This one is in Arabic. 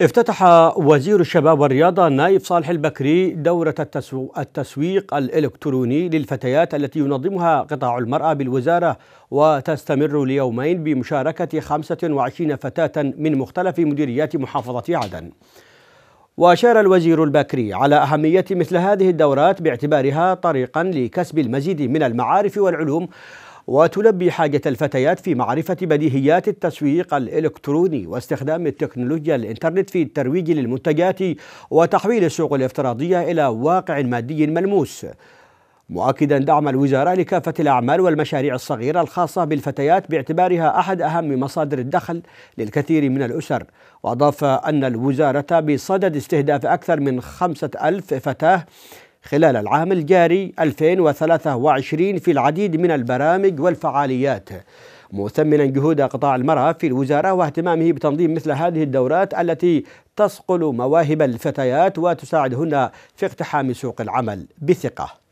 افتتح وزير الشباب والرياضة نايف صالح البكري دورة التسويق الإلكتروني للفتيات التي ينظمها قطاع المرأة بالوزارة وتستمر ليومين بمشاركة 25 فتاة من مختلف مديريات محافظة عدن وأشار الوزير البكري على أهمية مثل هذه الدورات باعتبارها طريقا لكسب المزيد من المعارف والعلوم وتلبي حاجة الفتيات في معرفة بديهيات التسويق الإلكتروني واستخدام التكنولوجيا الإنترنت في الترويج للمنتجات وتحويل السوق الافتراضية إلى واقع مادي ملموس مؤكدا دعم الوزارة لكافة الأعمال والمشاريع الصغيرة الخاصة بالفتيات باعتبارها أحد أهم مصادر الدخل للكثير من الأسر وأضاف أن الوزارة بصدد استهداف أكثر من خمسة ألف فتاة خلال العام الجاري 2023 في العديد من البرامج والفعاليات مثمنا جهود قطاع المرأة في الوزارة واهتمامه بتنظيم مثل هذه الدورات التي تصقل مواهب الفتيات وتساعدهن في اقتحام سوق العمل بثقة